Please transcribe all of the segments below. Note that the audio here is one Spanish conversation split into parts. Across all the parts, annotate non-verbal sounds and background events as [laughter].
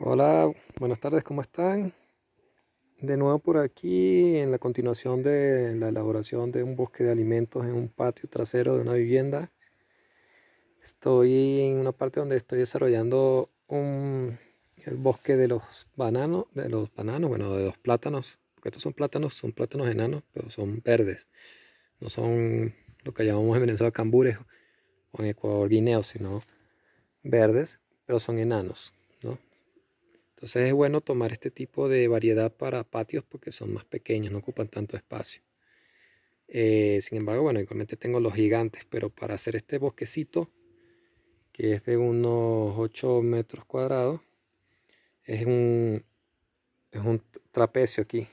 Hola, buenas tardes, ¿cómo están? De nuevo por aquí en la continuación de la elaboración de un bosque de alimentos en un patio trasero de una vivienda. Estoy en una parte donde estoy desarrollando un, el bosque de los bananos, de los bananos, bueno, de los plátanos, porque estos son plátanos, son plátanos enanos, pero son verdes. No son lo que llamamos en Venezuela cambures o en Ecuador guineos, sino verdes, pero son enanos entonces es bueno tomar este tipo de variedad para patios porque son más pequeños, no ocupan tanto espacio. Eh, sin embargo, bueno, igualmente tengo los gigantes, pero para hacer este bosquecito, que es de unos 8 metros cuadrados, es un, es un trapecio aquí.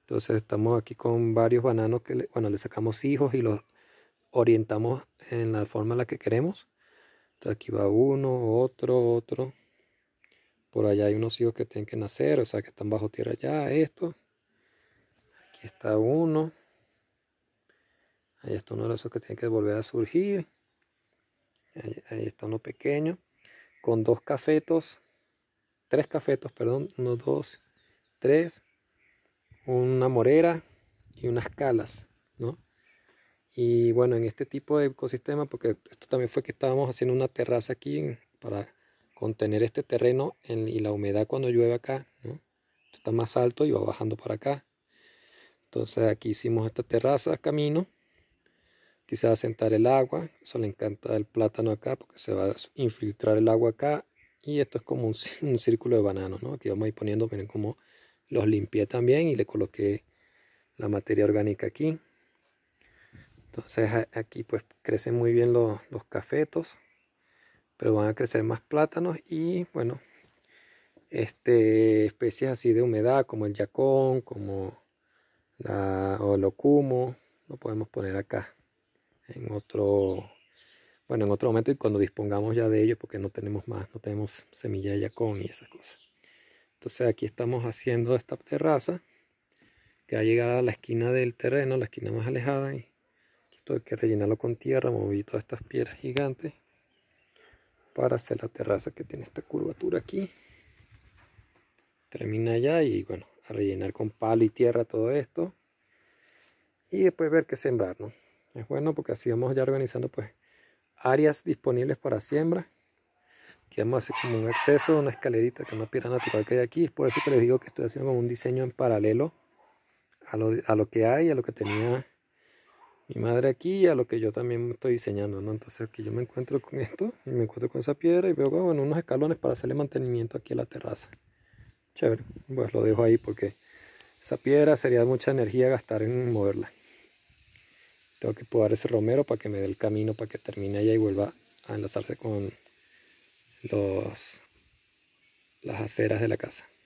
Entonces estamos aquí con varios bananos que bueno, le sacamos hijos y los orientamos en la forma en la que queremos. Entonces aquí va uno, otro, otro. Por allá hay unos hijos que tienen que nacer, o sea, que están bajo tierra ya, esto. Aquí está uno. Ahí está uno de esos que tienen que volver a surgir. Ahí, está uno pequeño. Con dos cafetos. Tres cafetos, perdón. Uno, dos, tres. Una morera y unas calas, ¿no? Y bueno, en este tipo de ecosistema, porque esto también fue que estábamos haciendo una terraza aquí para contener este terreno y la humedad cuando llueve acá. Esto Está más alto y va bajando para acá. Entonces aquí hicimos esta terraza, camino. Aquí se va a sentar el agua. Eso le encanta el plátano acá porque se va a infiltrar el agua acá. Y esto es como un, [laughs] círculo de bananos. Aquí vamos a ir poniendo, miren cómo los limpié también y le coloqué la materia orgánica aquí. Entonces aquí pues crecen muy bien los, los cafetos pero van a crecer más plátanos y bueno, este, especies así de humedad como el yacón, como la ocumo, lo podemos poner acá en otro, bueno, en otro momento y cuando dispongamos ya de ellos porque no tenemos más, no tenemos semilla de yacón y esas cosas. Entonces aquí estamos haciendo esta terraza que ha a llegar a la esquina del terreno, la esquina más alejada. Y esto hay que rellenarlo con tierra, moví todas estas piedras gigantes para hacer la terraza que tiene esta curvatura aquí. Termina ya y bueno, a rellenar con palo y tierra todo esto. Y después ver qué sembrar, ¿no? Es bueno porque así vamos ya organizando pues áreas disponibles para siembra. que vamos hacer como un acceso, una escalerita que es una piedra natural que hay aquí. Es por eso que les digo que estoy haciendo un diseño en paralelo a lo, a lo que hay, a lo que tenía mi madre aquí a lo que yo también estoy diseñando, ¿no? Entonces aquí yo me encuentro con esto, y me encuentro con esa piedra y veo, bueno, unos escalones para hacerle mantenimiento aquí a la terraza. Chévere, pues lo dejo ahí porque esa piedra sería mucha energía gastar en moverla. Tengo que podar ese romero para que me dé el camino, para que termine allá y vuelva a enlazarse con los, las aceras de la casa.